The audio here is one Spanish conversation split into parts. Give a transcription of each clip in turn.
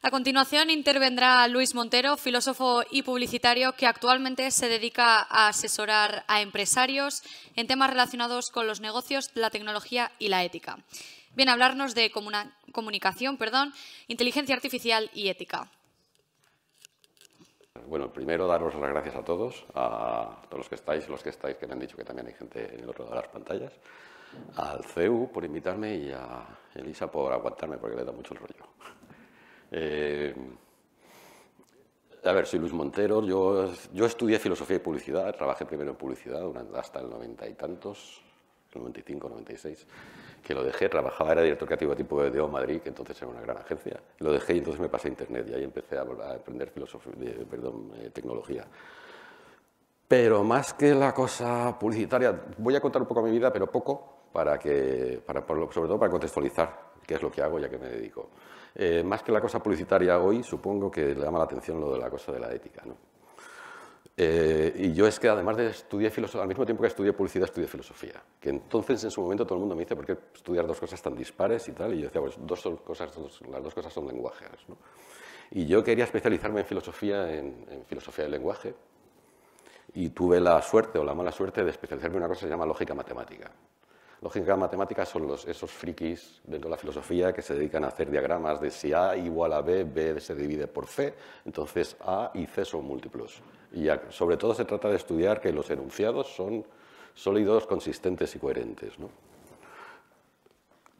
A continuación intervendrá Luis Montero, filósofo y publicitario que actualmente se dedica a asesorar a empresarios en temas relacionados con los negocios, la tecnología y la ética. Viene a hablarnos de comunicación, perdón, inteligencia artificial y ética. Bueno, primero daros las gracias a todos, a todos los que estáis, los que estáis, que me han dicho que también hay gente en el otro de las pantallas, al CEU por invitarme y a Elisa por aguantarme porque le da mucho el rollo. Eh, a ver, soy Luis Montero, yo, yo estudié filosofía y publicidad, trabajé primero en publicidad hasta el noventa y tantos, el 95, 96, que lo dejé, trabajaba, era director creativo tipo de O Madrid, que entonces era una gran agencia, lo dejé y entonces me pasé a Internet y ahí empecé a, a aprender filosofía, perdón, eh, tecnología. Pero más que la cosa publicitaria, voy a contar un poco mi vida, pero poco, para que, para, sobre todo para contextualizar que es lo que hago ya que me dedico. Eh, más que la cosa publicitaria hoy, supongo que le llama la atención lo de la cosa de la ética. Eh, y yo es que además de estudiar filosofía, al mismo tiempo que estudié publicidad, estudié filosofía. Que entonces en su momento todo el mundo me dice, ¿por qué estudiar dos cosas tan dispares y tal? Y yo decía, pues dos cosas, las dos cosas son lenguajes. Y yo quería especializarme en filosofía, en, filosofía del lenguaje. Y tuve la suerte o la mala suerte de especializarme en una cosa que se llama lógica matemática. Lógica matemática son esos frikis dentro de la filosofía que se dedican a hacer diagramas de si A igual a B, B se divide por C, entonces A y C son múltiplos. Y sobre todo se trata de estudiar que los enunciados son sólidos, consistentes y coherentes.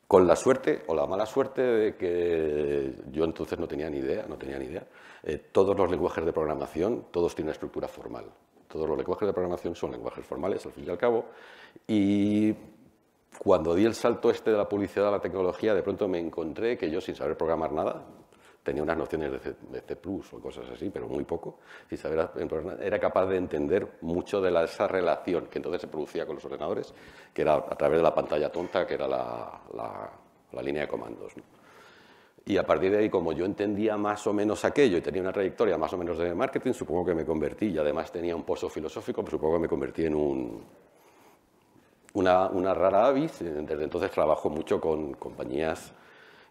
Con la suerte o la mala suerte de que yo entonces no tenía ni idea, no tenía ni idea, eh, todos los lenguajes de programación, todos tienen estructura formal. Todos los lenguajes de programación son lenguajes formales, al fin y al cabo, y cuando di el salto este de la publicidad a la tecnología, de pronto me encontré que yo, sin saber programar nada, tenía unas nociones de C, o cosas así, pero muy poco, sin saber era capaz de entender mucho de esa relación que entonces se producía con los ordenadores, que era a través de la pantalla tonta, que era la, línea de comandos. Y a partir de ahí, como yo entendía más o menos aquello y tenía una trayectoria más o menos de marketing, supongo que me convertí, y además tenía un pozo filosófico, supongo que me convertí en un, una, rara avis. Eh, desde entonces trabajo mucho con compañías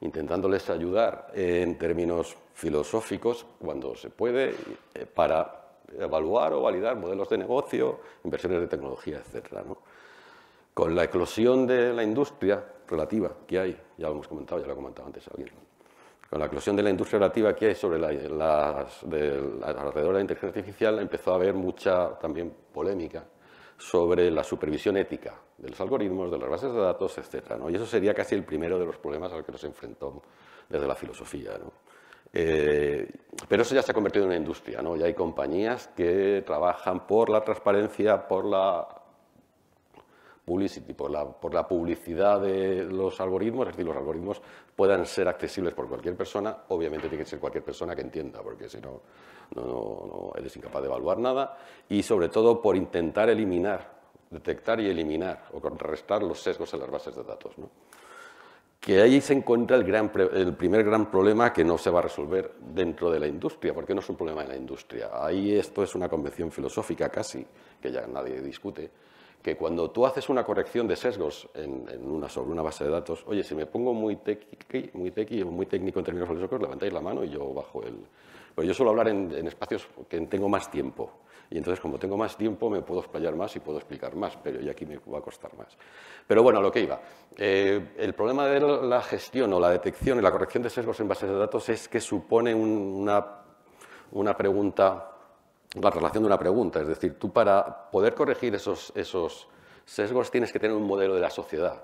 intentándoles ayudar en términos filosóficos, cuando se puede, eh, para evaluar o validar modelos de negocio, inversiones de tecnología, etc. Con la eclosión de la industria relativa que hay, ya lo hemos comentado, ya lo ha antes alguien, con la eclosión de la industria relativa que hay sobre alrededor de la inteligencia artificial, empezó a haber mucha también polémica sobre la supervisión ética de los algoritmos, de las bases de datos, etc. ¿no? Y eso sería casi el primero de los problemas al que nos enfrentó desde la filosofía. Eh, pero eso ya se ha convertido en una industria, ¿no? ya hay compañías que trabajan por la transparencia, por la la, publicidad de los algoritmos, es decir, los algoritmos puedan ser accesibles por cualquier persona, obviamente tiene que ser cualquier persona que entienda, porque si no, no, no eres incapaz de evaluar nada, y sobre todo por intentar eliminar detectar y eliminar o contrarrestar los sesgos en las bases de datos. Que ahí se encuentra el, primer gran problema que no se va a resolver dentro de la industria, porque no es un problema de la industria. Ahí esto es una convención filosófica casi, que ya nadie discute, que cuando tú haces una corrección de sesgos en, una, sobre una base de datos, oye, si me pongo muy muy técnico en términos filosóficos, levantáis la mano y yo bajo el... Pero yo suelo hablar en espacios que tengo más tiempo. Y entonces, como tengo más tiempo, me puedo explayar más y puedo explicar más, pero ya aquí me va a costar más. Pero bueno, a lo que iba. Eh, el problema de la gestión o la detección y la corrección de sesgos en bases de datos es que supone una, pregunta, la relación de una pregunta. Es decir, tú para poder corregir esos, esos sesgos tienes que tener un modelo de la sociedad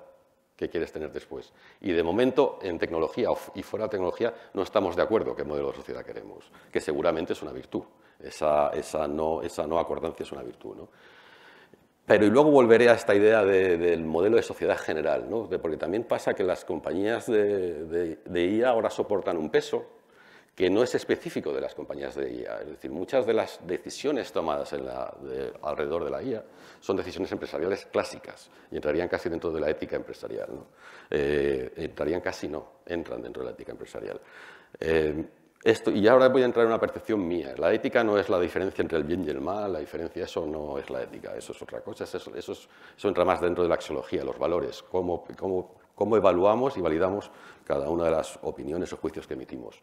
que quieres tener después. Y de momento, en tecnología y fuera de tecnología, no estamos de acuerdo qué modelo de sociedad queremos, que seguramente es una virtud. Esa, esa, no, esa no acordancia es una virtud. ¿no? Pero y luego volveré a esta idea del modelo de sociedad general, ¿no? porque también pasa que las compañías de, IA ahora soportan un peso que no es específico de las compañías de IA. Es decir, muchas de las decisiones tomadas en la, alrededor de la IA son decisiones empresariales clásicas y entrarían casi dentro de la ética empresarial. ¿no? Eh, entrarían casi no, entran dentro de la ética empresarial. Eh, y ahora voy a entrar en una percepción mía. La ética no es la diferencia entre el bien y el mal, la diferencia, eso no es la ética, eso es otra cosa, eso, entra más dentro de la axiología, los valores, cómo, evaluamos y validamos cada una de las opiniones o juicios que emitimos.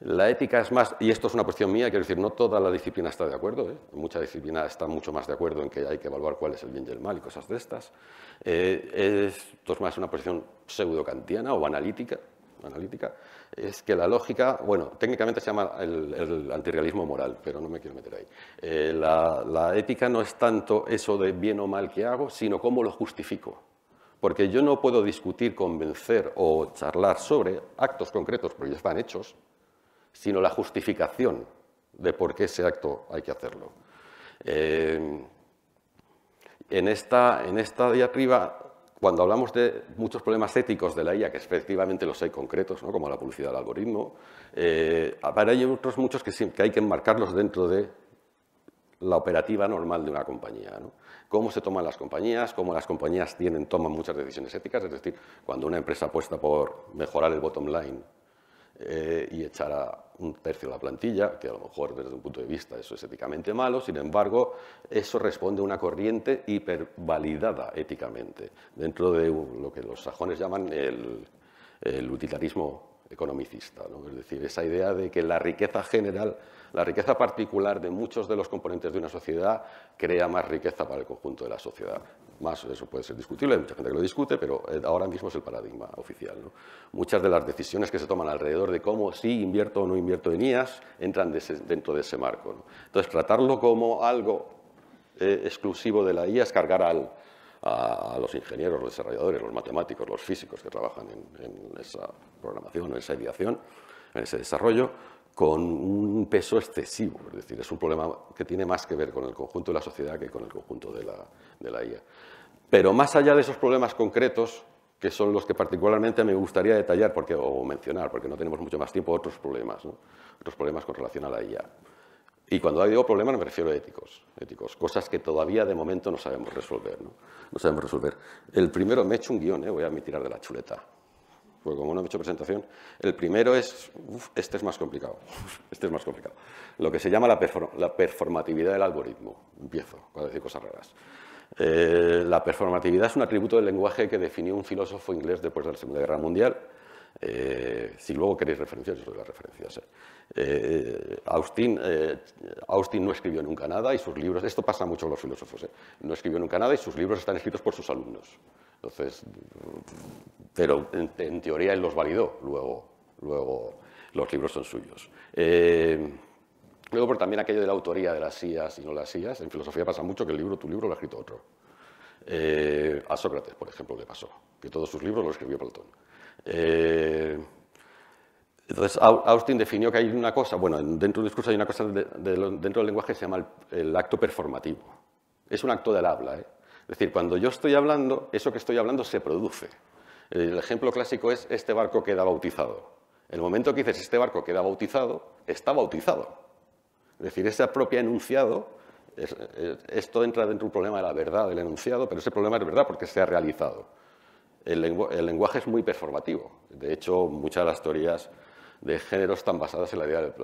La ética es más, y esto es una posición mía, quiero decir, no toda la disciplina está de acuerdo, ¿eh? mucha disciplina está mucho más de acuerdo en que hay que evaluar cuál es el bien y el mal y cosas de estas. Eh, esto es más una posición pseudo-kantiana o analítica, analítica, es que la lógica, bueno, técnicamente se llama el, antirrealismo moral, pero no me quiero meter ahí. Eh, la, ética no es tanto eso de bien o mal que hago, sino cómo lo justifico. Porque yo no puedo discutir, convencer o charlar sobre actos concretos, porque ya están hechos, sino la justificación de por qué ese acto hay que hacerlo. Eh, en, esta, en esta cuando hablamos de muchos problemas éticos de la IA, que efectivamente los hay concretos, como la publicidad del algoritmo, eh, hay otros muchos que, hay que enmarcarlos dentro de la operativa normal de una compañía. Cómo se toman las compañías, cómo las compañías tienen, toman muchas decisiones éticas, es decir, cuando una empresa apuesta por mejorar el bottom line eh, y echar a un tercio de la plantilla, que a lo mejor desde un punto de vista eso es éticamente malo, sin embargo, eso responde a una corriente hipervalidada éticamente, dentro de lo que los sajones llaman el, el utilitarismo economicista. Es decir, esa idea de que la riqueza general, la riqueza particular de muchos de los componentes de una sociedad crea más riqueza para el conjunto de la sociedad. Más, eso puede ser discutible, hay mucha gente que lo discute, pero eh, ahora mismo es el paradigma oficial. Muchas de las decisiones que se toman alrededor de cómo sí invierto o no invierto en IAS entran dentro de ese marco. Entonces, tratarlo como algo eh, exclusivo de la IA es cargar al, a, los ingenieros, los desarrolladores, los matemáticos, los físicos que trabajan en, esa programación, en esa ideación, en ese desarrollo, con un peso excesivo. Es decir, es un problema que tiene más que ver con el conjunto de la sociedad que con el conjunto de la, IA. Pero más allá de esos problemas concretos, que son los que particularmente me gustaría detallar porque, o mencionar, porque no tenemos mucho más tiempo, otros problemas, otros problemas con relación a la IA. Y cuando digo problemas me refiero a éticos, éticos, cosas que todavía de momento no sabemos resolver. No, sabemos resolver. El primero me he hecho un guión, ¿eh? voy a tirar de la chuleta. Porque como no he hecho presentación, el primero es, este es más complicado, este es más complicado. Lo que se llama la, performatividad del algoritmo. Empiezo cuando decir cosas raras. Eh, la performatividad es un atributo del lenguaje que definió un filósofo inglés después de la Segunda Guerra Mundial, eh, si luego queréis referencias, yo las referencias. Eh. Eh, Austin, no escribió nunca nada y sus libros, esto pasa mucho a los filósofos, no escribió nunca nada y sus libros están escritos por sus alumnos. Entonces, pero en, teoría él los validó, luego, luego los libros son suyos. luego, por también aquello de la autoría de las sillas y no las sillas en filosofía pasa mucho que el libro, tu libro, lo ha escrito otro. a Sócrates, por ejemplo, le pasó, que todos sus libros los escribió Platón. Eh, entonces, Austin definió que hay una cosa, bueno, dentro del discurso hay una cosa dentro del lenguaje que se llama el, acto performativo. Es un acto del habla. ¿eh? Es decir, cuando yo estoy hablando, eso que estoy hablando se produce. El ejemplo clásico es este barco queda bautizado. El momento que dices este barco queda bautizado, está bautizado. Es decir, ese propio enunciado, esto entra dentro de un problema de la verdad del enunciado, pero ese problema es verdad porque se ha realizado el, lenguaje es muy performativo. De hecho, muchas de las teorías de género están basadas en la idea de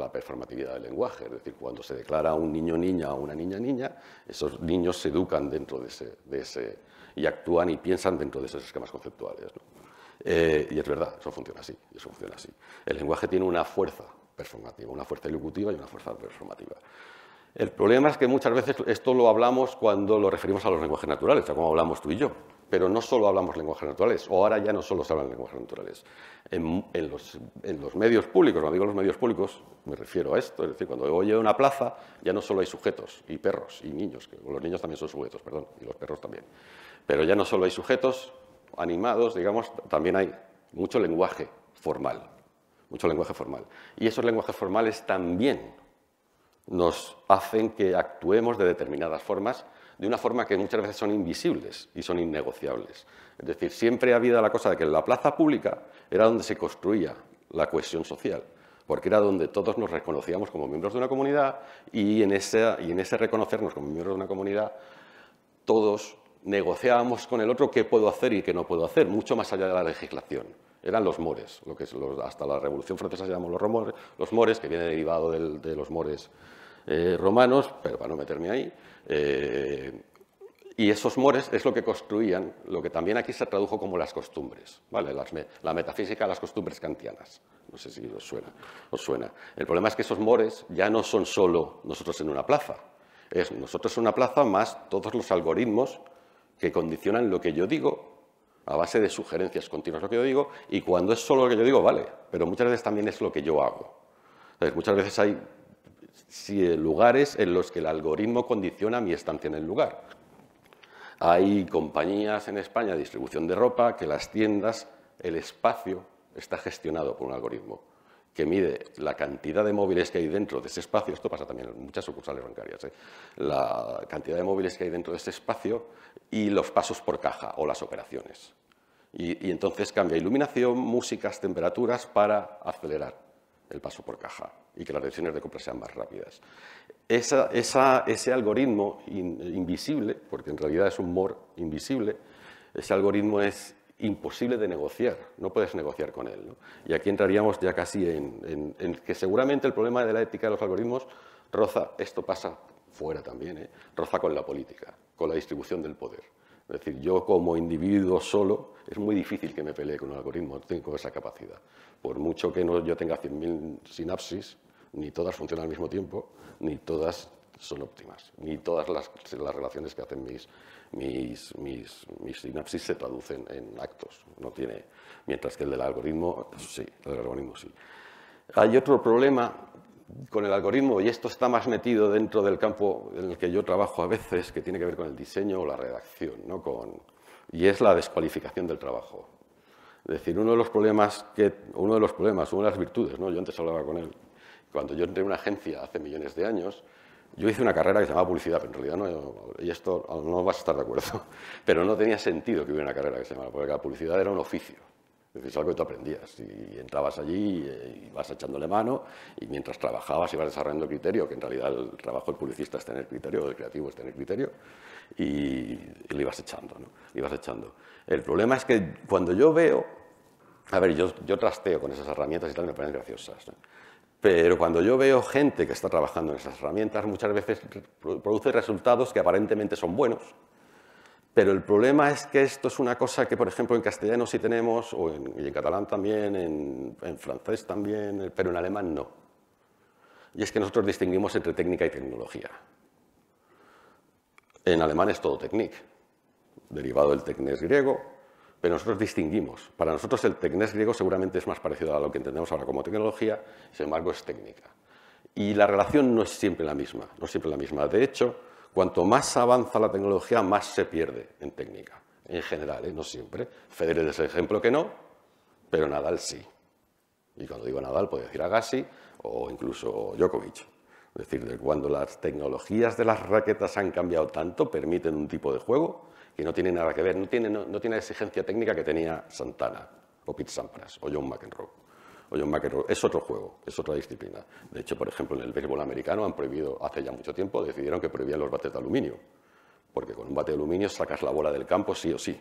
la, performatividad del lenguaje. Es decir, cuando se declara un niño niña o una niña niña, esos niños se educan dentro de ese, y actúan y piensan dentro de esos esquemas conceptuales. Eh, y es verdad, eso funciona así, eso funciona así. El lenguaje tiene una fuerza performativa, una fuerza elocutiva y una fuerza performativa. El problema es que muchas veces esto lo hablamos cuando lo referimos a los lenguajes naturales, como hablamos tú y yo pero no solo hablamos lenguajes naturales, o ahora ya no solo se hablan lenguajes naturales. En, los, medios públicos, cuando digo los medios públicos, me refiero a esto, es decir, cuando oye a una plaza ya no solo hay sujetos, y perros, y niños, los niños también son sujetos, perdón, y los perros también, pero ya no solo hay sujetos animados, digamos, también hay mucho lenguaje formal, mucho lenguaje formal. Y esos lenguajes formales también nos hacen que actuemos de determinadas formas de una forma que muchas veces son invisibles y son innegociables. Es decir, siempre ha habido la cosa de que la plaza pública era donde se construía la cohesión social, porque era donde todos nos reconocíamos como miembros de una comunidad y en ese, reconocernos como miembros de una comunidad, todos negociábamos con el otro qué puedo hacer y qué no puedo hacer, mucho más allá de la legislación. Eran los mores, lo que hasta la Revolución Francesa se llamaba los, romores, los mores, que viene derivado de los mores eh, romanos, pero para no meterme ahí, eh, y esos mores es lo que construían, lo que también aquí se tradujo como las costumbres, ¿vale? la metafísica de las costumbres kantianas. No sé si os suena, os suena. El problema es que esos mores ya no son solo nosotros en una plaza, es nosotros en una plaza más todos los algoritmos que condicionan lo que yo digo a base de sugerencias continuas lo que yo digo y cuando es solo lo que yo digo, vale, pero muchas veces también es lo que yo hago. Entonces, muchas veces hay si lugares en los que el algoritmo condiciona mi estancia en el lugar. Hay compañías en España de distribución de ropa que las tiendas, el espacio está gestionado por un algoritmo que mide la cantidad de móviles que hay dentro de ese espacio, esto pasa también en muchas sucursales bancarias, ¿eh? la cantidad de móviles que hay dentro de ese espacio y los pasos por caja o las operaciones. y entonces cambia iluminación, músicas, temperaturas para acelerar el paso por caja y que las decisiones de compra sean más rápidas. ese algoritmo invisible, porque en realidad es un MOR invisible, ese algoritmo es imposible de negociar, no puedes negociar con él. Y aquí entraríamos ya casi en, que seguramente el problema de la ética de los algoritmos roza, esto pasa fuera también, ¿eh? roza con la política, con la distribución del poder. Es decir, yo como individuo solo es muy difícil que me pelee con un algoritmo, no tengo esa capacidad. Por mucho que yo tenga 100.000 sinapsis, ni todas funcionan al mismo tiempo, ni todas son óptimas, ni todas las, relaciones que hacen mis, mis, sinapsis se traducen en actos. No tiene, mientras que el del algoritmo, sí, el algoritmo sí. Hay otro problema con el algoritmo, y esto está más metido dentro del campo en el que yo trabajo a veces, que tiene que ver con el diseño o la redacción, ¿no? y es la descualificación del trabajo. Es decir, uno de los problemas, que, uno de los problemas, una de las virtudes, ¿no? yo antes hablaba con él, cuando yo entré en una agencia hace millones de años, yo hice una carrera que se llamaba publicidad, pero en realidad no, y esto no vas a estar de acuerdo, pero no tenía sentido que hubiera una carrera que se llamara, porque la publicidad era un oficio. Es algo que tú aprendías y entrabas allí eh, y vas echándole mano y mientras trabajabas ibas desarrollando criterio, que en realidad el trabajo del publicista es tener criterio, del creativo es tener criterio, y, le ibas echando, ¿no? ibas echando. El problema es que cuando yo veo, a ver, yo, trasteo con esas herramientas y tal, me parecen graciosas, pero cuando yo veo gente que está trabajando en esas herramientas, muchas veces produce resultados que aparentemente son buenos, pero el problema es que esto es una cosa que, por ejemplo, en castellano sí tenemos, o en, y en catalán también, en, francés también, pero en alemán no. Y es que nosotros distinguimos entre técnica y tecnología. En alemán es todo technik, derivado del technés griego, pero nosotros distinguimos. Para nosotros el technés griego seguramente es más parecido a lo que entendemos ahora como tecnología, sin embargo es técnica. Y la relación no es siempre la misma, no es siempre la misma. De hecho, Cuanto más avanza la tecnología, más se pierde en técnica, en general, ¿eh? no siempre. Federer es el ejemplo que no, pero Nadal sí. Y cuando digo Nadal, puedo decir Agassi o incluso Djokovic. Es decir, cuando las tecnologías de las raquetas han cambiado tanto, permiten un tipo de juego que no tiene nada que ver, no tiene, tiene la exigencia técnica que tenía Santana, o Pete Sampras, o John McEnroe o Es otro juego, es otra disciplina. De hecho, por ejemplo, en el béisbol americano han prohibido, hace ya mucho tiempo, decidieron que prohibían los bates de aluminio. Porque con un bate de aluminio sacas la bola del campo sí o sí.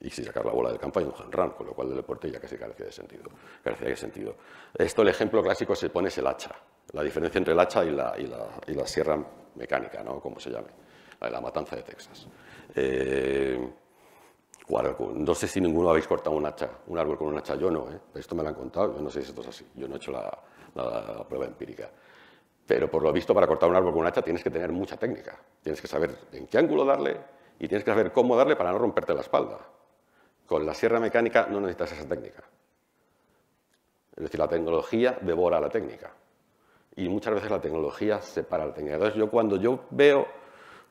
Y si sacas la bola del campo hay un hand run, con lo cual el deporte ya casi carece de sentido. Carece de sentido. Esto, el ejemplo clásico se pone es el hacha. La diferencia entre el hacha y la, y la, sierra mecánica, ¿no? Como se llame. La de la matanza de Texas. Eh, no sé si ninguno habéis cortado un hacha, un árbol con un hacha, yo no, ¿eh? esto me lo han contado, yo no sé si esto es así, yo no he hecho la, prueba empírica. Pero por lo visto, para cortar un árbol con un hacha tienes que tener mucha técnica. Tienes que saber en qué ángulo darle y tienes que saber cómo darle para no romperte la espalda. Con la sierra mecánica no necesitas esa técnica. Es decir, la tecnología devora la técnica. Y muchas veces la tecnología separa la técnica. Entonces, yo cuando yo veo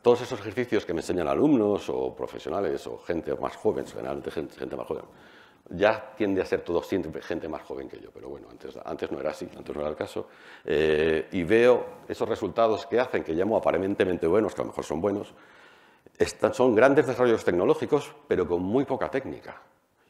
todos esos ejercicios que me enseñan alumnos o profesionales o gente más joven, generalmente gente, más joven, ya tiende a ser todo siempre gente más joven que yo, pero bueno, antes, antes no era así, antes no era el caso, eh, y veo esos resultados que hacen, que llamo aparentemente buenos, que a lo mejor son buenos, son grandes desarrollos tecnológicos, pero con muy poca técnica,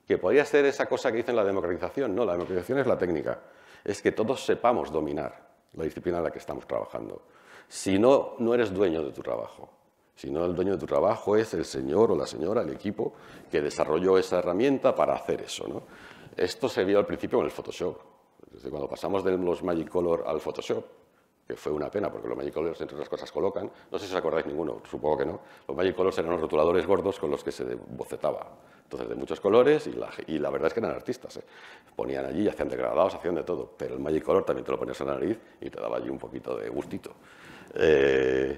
que podría ser esa cosa que dicen la democratización, no, la democratización es la técnica, es que todos sepamos dominar la disciplina en la que estamos trabajando, si no, no eres dueño de tu trabajo sino el dueño de tu trabajo es el señor o la señora, el equipo que desarrolló esa herramienta para hacer eso. Esto se vio al principio con el Photoshop. Desde cuando pasamos de los Magic Color al Photoshop, que fue una pena, porque los Magic Colors, entre otras cosas, colocan, no sé si os acordáis ninguno, supongo que no, los Magic Colors eran los rotuladores gordos con los que se bocetaba. Entonces, de muchos colores, y la, verdad es que eran artistas. ¿eh? Ponían allí, hacían degradados, hacían de todo, pero el Magic Color también te lo ponías en la nariz y te daba allí un poquito de gustito. Eh,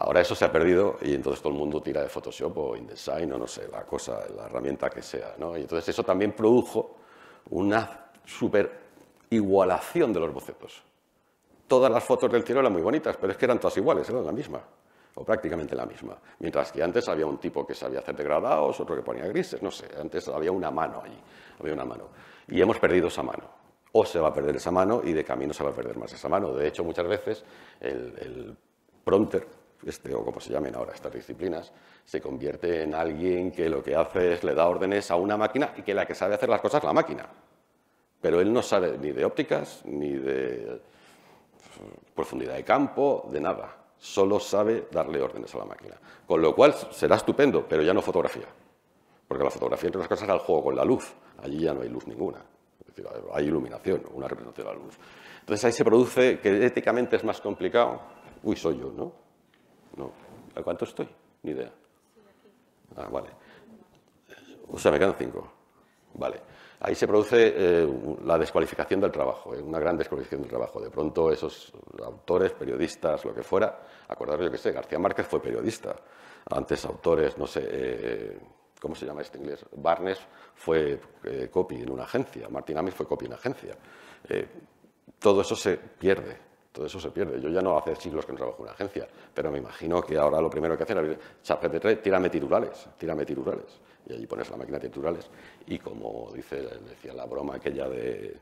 Ahora eso se ha perdido y entonces todo el mundo tira de Photoshop o InDesign o no sé, la cosa, la herramienta que sea. Y entonces eso también produjo una super igualación de los bocetos. Todas las fotos del cielo eran muy bonitas, pero es que eran todas iguales, eran la misma, o prácticamente la misma. Mientras que antes había un tipo que sabía hacer degradados, otro que ponía grises, no sé, antes había una mano allí, había una mano. Y hemos perdido esa mano o se va a perder esa mano y de camino se va a perder más esa mano. De hecho, muchas veces el, el prompter este, o como se llamen ahora estas disciplinas, se convierte en alguien que lo que hace es le da órdenes a una máquina y que la que sabe hacer las cosas es la máquina. Pero él no sabe ni de ópticas, ni de profundidad de campo, de nada. Solo sabe darle órdenes a la máquina. Con lo cual será estupendo, pero ya no fotografía. Porque la fotografía, entre otras cosas, es el juego con la luz. Allí ya no hay luz ninguna. Es decir, hay iluminación, una representación de la luz. Entonces ahí se produce, que éticamente es más complicado, uy, soy yo, ¿no? No. ¿A cuánto estoy? Ni idea. Ah, vale. O sea, me quedan cinco. Vale. Ahí se produce eh, la descualificación del trabajo, eh, una gran descualificación del trabajo. De pronto esos autores, periodistas, lo que fuera, acordaros yo que sé, García Márquez fue periodista. Antes autores, no sé, eh, ¿cómo se llama este inglés? Barnes fue copy en una agencia, Martin Amis fue copy en una agencia. todo eso se pierde todo eso se pierde. Yo ya no hace siglos que no trabajo en una agencia, pero me imagino que ahora lo primero que hacen es ChatGPT, tírame titulares, tírame titulares. Y allí pones la máquina de titulares. Y como dice, decía la broma aquella de,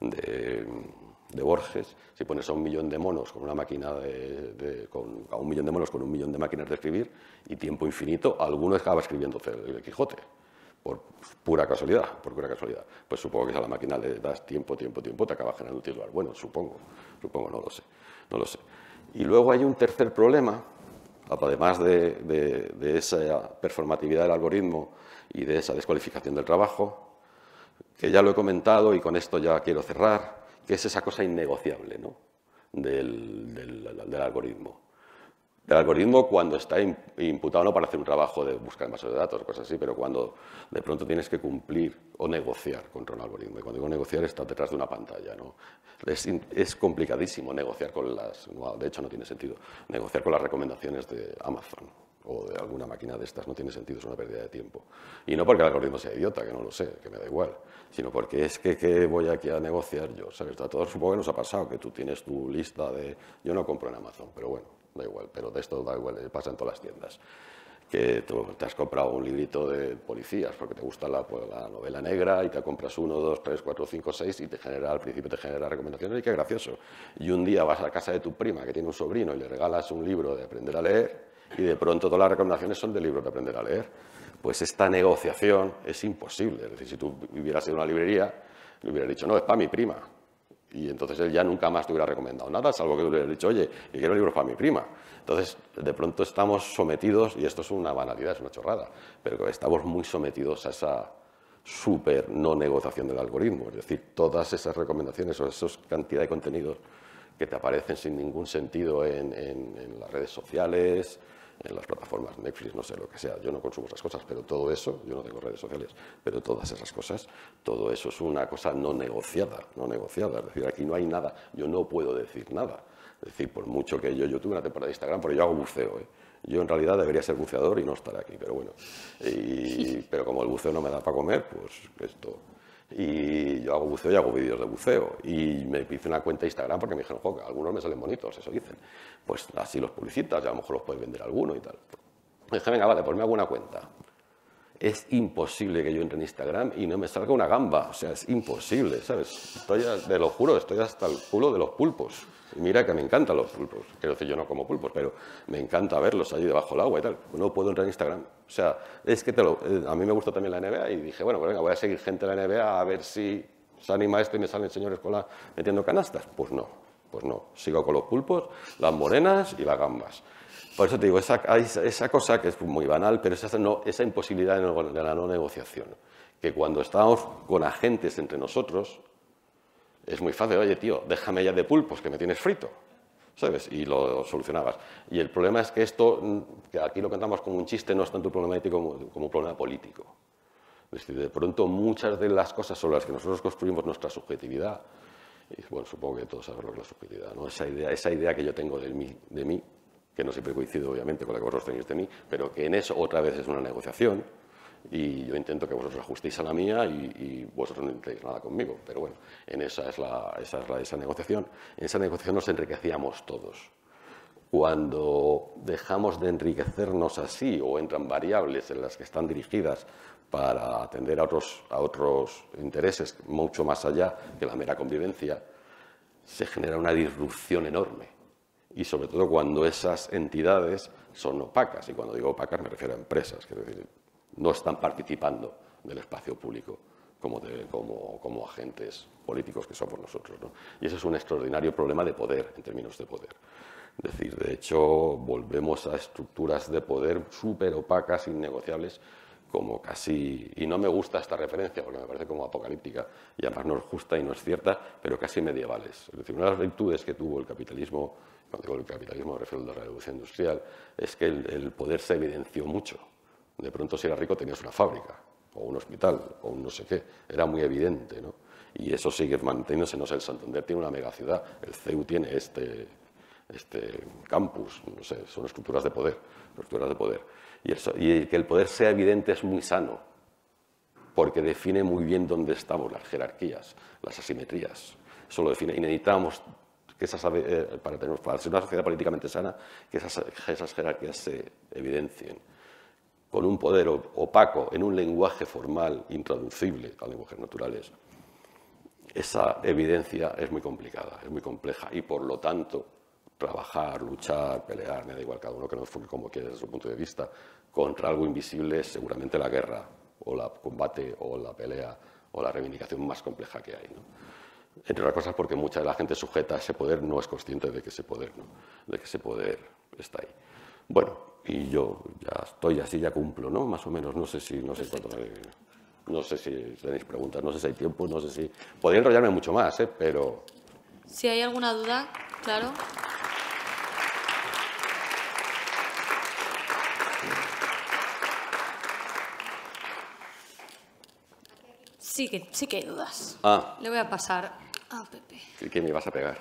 de, Borges, si pones a un millón de monos con una máquina de, con, a un millón de monos con un millón de máquinas de escribir y tiempo infinito, alguno acaba escribiendo el Quijote por pura casualidad, por pura casualidad. Pues supongo que es a la máquina le das tiempo, tiempo, tiempo, te acaba generando un titular. Bueno, supongo, supongo, no lo sé, no lo sé. Y luego hay un tercer problema, además de, esa performatividad del algoritmo y de esa descualificación del trabajo, que ya lo he comentado y con esto ya quiero cerrar, que es esa cosa innegociable ¿no? del algoritmo. El algoritmo cuando está imputado no para hacer un trabajo de buscar en de datos, cosas así, pero cuando de pronto tienes que cumplir o negociar contra un algoritmo. Y cuando digo negociar, está detrás de una pantalla. ¿no? Es, complicadísimo negociar con las, de hecho no tiene sentido, negociar con las recomendaciones de Amazon o de alguna máquina de estas, no tiene sentido, es una pérdida de tiempo. Y no porque el algoritmo sea idiota, que no lo sé, que me da igual, sino porque es que voy aquí a negociar yo, ¿sabes? A todos supongo que nos ha pasado, que tú tienes tu lista de... Yo no compro en Amazon, pero bueno, da igual, pero de esto da igual, eh, pasa en todas las tiendas. Que tú te, has comprado un librito de policías porque te gusta pues, la, novela negra y te compras uno, dos, tres, cuatro, cinco, seis y te genera, al principio te genera recomendaciones y qué gracioso. Y un día vas a la casa de tu prima que tiene un sobrino y le regalas un libro de aprender a leer y de pronto todas las recomendaciones son de libros de aprender a leer. Pues esta negociación es imposible. Es decir, si tú ido en una librería, le hubiera dicho, no, es para mi prima. Y entonces él ya nunca más te hubiera recomendado nada, salvo que tú le hubieras dicho, oye, quiero quiero libro para mi prima. Entonces, de pronto estamos sometidos, y esto es una banalidad, es una chorrada, pero estamos muy sometidos a esa súper no negociación del algoritmo. Es decir, todas esas recomendaciones o esa cantidad de contenidos que te aparecen sin ningún sentido en las redes sociales, en las plataformas, Netflix, no sé lo que sea. Yo no consumo esas cosas, pero todo eso, yo no tengo redes sociales, pero todas esas cosas, todo eso es una cosa no negociada, no negociada. Es decir, aquí no hay nada, yo no puedo decir nada. Es decir, por mucho que yo, YouTube, una temporada de Instagram, pero yo hago buceo, ¿eh? Yo en realidad debería ser buceador y no estar aquí, pero bueno. pero como el buceo no me da para comer, pues esto y yo hago buceo y hago vídeos de buceo. Y me hice una cuenta de Instagram porque me dijeron, joder, algunos me salen bonitos, eso dicen. Pues así los publicitas, y a lo mejor los puedes vender alguno y tal. Me dije, venga, vale, pues me hago una cuenta. Es imposible que yo entre en Instagram y no me salga una gamba. O sea, es imposible, ¿sabes? Estoy, te lo juro, estoy hasta el culo de los pulpos. Mira que me encantan los pulpos. Quiero decir, yo no como pulpos, pero me encanta verlos allí debajo del agua y tal. No puedo entrar en Instagram. O sea, es que te eh, a mí me gusta también la NBA y dije, bueno, pues venga, voy a seguir gente de la NBA a ver si se anima esto y me salen señores con la, metiendo canastas. Pues no, pues no. Sigo con los pulpos, las morenas y las gambas. Por eso te digo, esa, cosa que es muy banal, pero esa, no, esa imposibilidad de la no negociación que cuando estábamos con agentes entre nosotros, es muy fácil, oye tío, déjame ya de pulpos que me tienes frito, ¿sabes? Y lo solucionabas. Y el problema es que esto, mm, que aquí lo cantamos como un chiste, no es tanto problemático como, como un problema político. Es decir, de pronto muchas de las cosas sobre las que nosotros construimos nuestra subjetividad, y bueno, supongo que todos sabemos lo que la subjetividad, ¿no? esa, idea, esa idea que yo tengo de mí, que no siempre coincido obviamente con la que vosotros tenéis de mí, pero que en eso otra vez es una negociación, y yo intento que vosotros ajustéis a la mía y, vosotros no intentéis nada conmigo. Pero bueno, en esa es, la, esa es la, esa negociación. En esa negociación nos enriquecíamos todos. Cuando dejamos de enriquecernos así o entran variables en las que están dirigidas para atender a otros, a otros intereses mucho más allá de la mera convivencia, se genera una disrupción enorme. Y sobre todo cuando esas entidades son opacas. Y cuando digo opacas me refiero a empresas. Quiero decir, no están participando del espacio público como, agentes políticos que somos nosotros. Y ese es un extraordinario problema de poder, en términos de poder. Es decir, de hecho, volvemos a estructuras de poder súper opacas, innegociables, como casi, y no me gusta esta referencia porque me parece como apocalíptica y además no es justa y no es cierta, pero casi medievales. Es decir, una de las virtudes que tuvo el capitalismo, cuando digo el capitalismo me refiero a la revolución industrial, es que el poder se evidenció mucho. De pronto, si eras rico, tenías una fábrica, o un hospital, o un no sé qué. Era muy evidente, ¿no? Y eso sigue manteniéndose. No sé, el Santander tiene una megaciudad, el CEU tiene este, este campus, no sé, son estructuras de poder, estructuras de poder. Y, que el poder sea evidente es muy sano, porque define muy bien dónde estamos, las jerarquías, las asimetrías. Eso lo define. Y necesitamos que eh, para, tener, ser una sociedad políticamente sana, que esas, esas jerarquías se evidencien con un poder opaco en un lenguaje formal intraducible a lenguajes naturales, esa evidencia es muy complicada, es muy compleja y por lo tanto trabajar, luchar, pelear, me da igual cada uno que nos enfoque como quiera desde su punto de vista, contra algo invisible es seguramente la guerra o el combate o la pelea o la reivindicación más compleja que hay. Entre otras cosas porque mucha de la gente sujeta a ese poder no es consciente de que ese poder, de que ese poder está ahí. Bueno, y yo ya estoy así, ya cumplo, ¿no? Más o menos, no sé si, no sé no sé si tenéis preguntas, no sé si hay tiempo, no sé si... Podría enrollarme mucho más, ¿eh? Pero... Si hay alguna duda, claro. Sí que, hay dudas. Ah. Le voy a pasar a Pepe. ¿Qué me vas a pegar?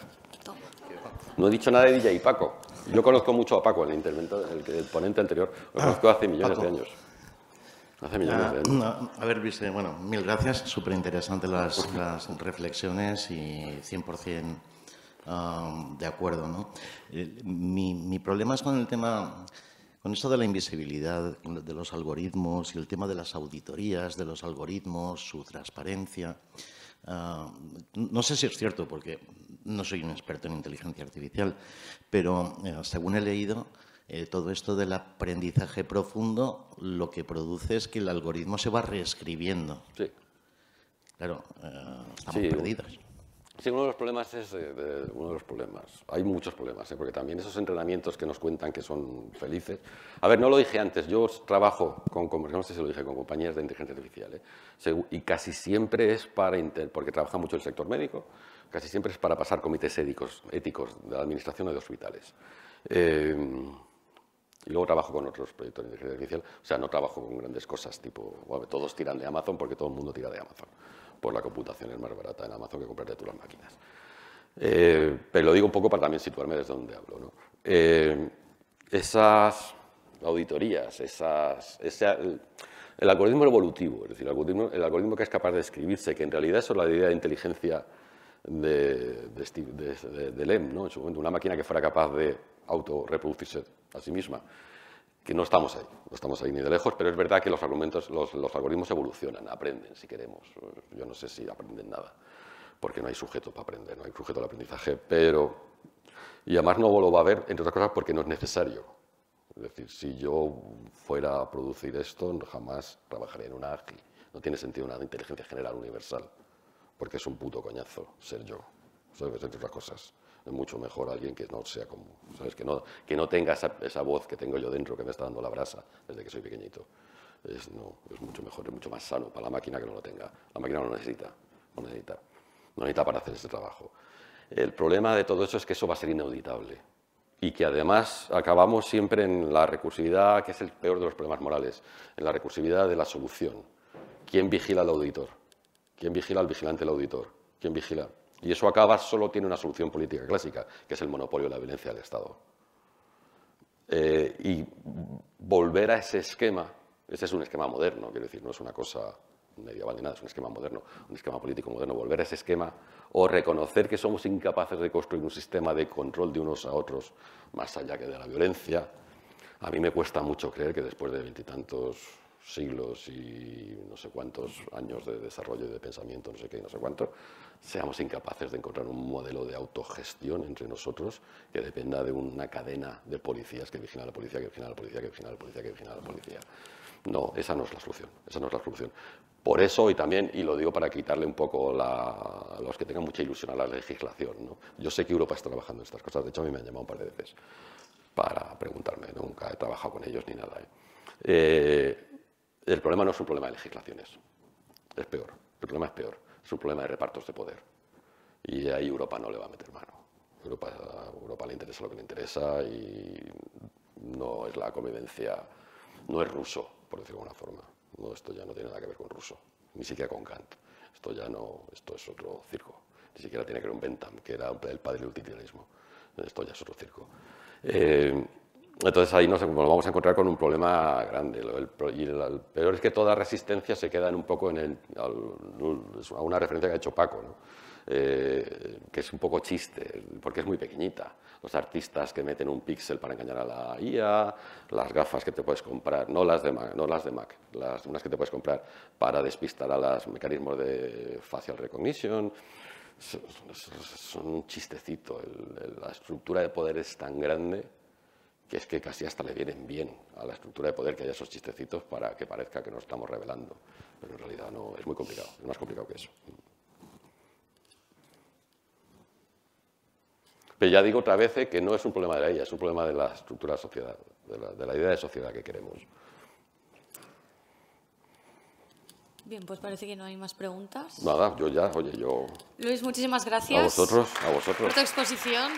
No he dicho nada de DJ Paco. Yo conozco mucho a Paco, el, interventor, el, ponente anterior. Lo ah, conozco hace millones de años. Hace millones ah, de años. A, ver, Viste, eh, bueno, mil gracias. Súper interesantes las, reflexiones y 100% um, de acuerdo. ¿no? Eh, mi, mi problema es con el tema con esto de la invisibilidad de los algoritmos y el tema de las auditorías de los algoritmos, su transparencia. Ah, no sé si es cierto, porque no soy un experto en inteligencia artificial, pero eh, según he leído, eh, todo esto del aprendizaje profundo lo que produce es que el algoritmo se va reescribiendo. Claro, eh, estamos perdidos. Sí, uno de los problemas es eh, uno de los problemas. Hay muchos problemas, ¿eh? porque también esos entrenamientos que nos cuentan que son felices. A ver, no lo dije antes. Yo trabajo con, no lo dije, con compañías de inteligencia artificial ¿eh? y casi siempre es para porque trabaja mucho el sector médico. Casi siempre es para pasar comités éticos, de la administración o de hospitales. Em, y luego trabajo con otros proyectos de inteligencia artificial. O sea, no trabajo con grandes cosas tipo, todos tiran de Amazon porque todo el mundo tira de Amazon por la computación es más barata en Amazon que comprarte tú las máquinas. Eh, pero lo digo un poco para también situarme desde donde hablo. Eh, esas auditorías, el algoritmo evolutivo, es decir, el algoritmo, que es capaz de escribirse, que en realidad eso es la idea de inteligencia de, de, Lem, ¿no? en su momento, una máquina que fuera capaz de autorreproducirse a sí misma que no estamos ahí, no estamos ahí ni de lejos, pero es verdad que los, argumentos, los, algoritmos evolucionan, aprenden si queremos. Yo no sé si aprenden nada, porque no hay sujeto para aprender, no hay sujeto al aprendizaje, pero... Y además no lo va a haber, entre otras cosas, porque no es necesario. Es decir, si yo fuera a producir esto, jamás trabajaría en una AGI. No tiene sentido una inteligencia general universal, porque es un puto coñazo ser yo, ¿sabes? entre otras cosas. Es mucho mejor alguien que no sea como, ¿sabes? Que no, que no tenga esa, esa, voz que tengo yo dentro que me está dando la brasa desde que soy pequeñito. Es, no, es mucho mejor, es mucho más sano para la máquina que no lo tenga. La máquina no lo necesita, no necesita, no necesita para hacer ese trabajo. El problema de todo eso es que eso va a ser inauditable y que además acabamos siempre en la recursividad, que es el peor de los problemas morales, en la recursividad de la solución. ¿Quién vigila al auditor? ¿Quién vigila al vigilante del auditor? ¿Quién vigila? Y eso acaba solo tiene una solución política clásica, que es el monopolio de la violencia del Estado. Eh, y volver a ese esquema, ese es un esquema moderno, quiero decir, no es una cosa medieval ni nada, es un esquema moderno, un esquema político moderno, volver a ese esquema o reconocer que somos incapaces de construir un sistema de control de unos a otros más allá que de la violencia. A mí me cuesta mucho creer que después de veintitantos siglos y no sé cuántos años de desarrollo y de pensamiento, no sé qué, no sé cuánto, seamos incapaces de encontrar un modelo de autogestión entre nosotros que dependa de una cadena de policías que vigila a la policía, que vigila a la policía, que vigila a la policía, que vigila a la policía. No, esa no es la solución, esa no es la solución. Por eso, y también, y lo digo para quitarle un poco a los que tengan mucha ilusión a la legislación, yo sé que Europa está trabajando en estas cosas, de hecho a mí me han llamado un par de veces para preguntarme, nunca he trabajado con ellos ni nada. ¿eh? Eh, el problema no es un problema de legislaciones, es peor, el problema es peor es un problema de repartos de poder. Y ahí Europa no le va a meter mano. Europa, Europa le interesa lo que le interesa y no es la convivencia, no es ruso, por decirlo de alguna forma. No, esto ya no tiene nada que ver con ruso, ni siquiera con Kant. Esto ya no, esto es otro circo. Ni siquiera tiene que ver con Bentham, que era el padre del utilitarismo. Esto ya es otro circo. Eh, entonces ahí nos, vamos a encontrar con un problema grande. El, el, peor es que toda resistencia se queda en un poco en el, es una referencia que ha hecho Paco, eh, que es un poco chiste, porque es muy pequeñita. Los artistas que meten un píxel para engañar a la IA, las gafas que te puedes comprar, no las de Mac, no las de Mac las, unas que te puedes comprar para despistar a los mecanismos de facial recognition, son un chistecito. la estructura de poder es tan grande que es que casi hasta le vienen bien a la estructura de poder que haya esos chistecitos para que parezca que nos estamos revelando. Pero en realidad no, es muy complicado, es más complicado que eso. Pero ya digo otra vez eh, que no es un problema de la es un problema de la estructura de sociedad, de la, idea de sociedad que queremos. Bien, pues parece que no hay más preguntas. Nada, yo ya, oye, yo... Luis, muchísimas gracias. A vosotros, a vosotros. Por tu exposición.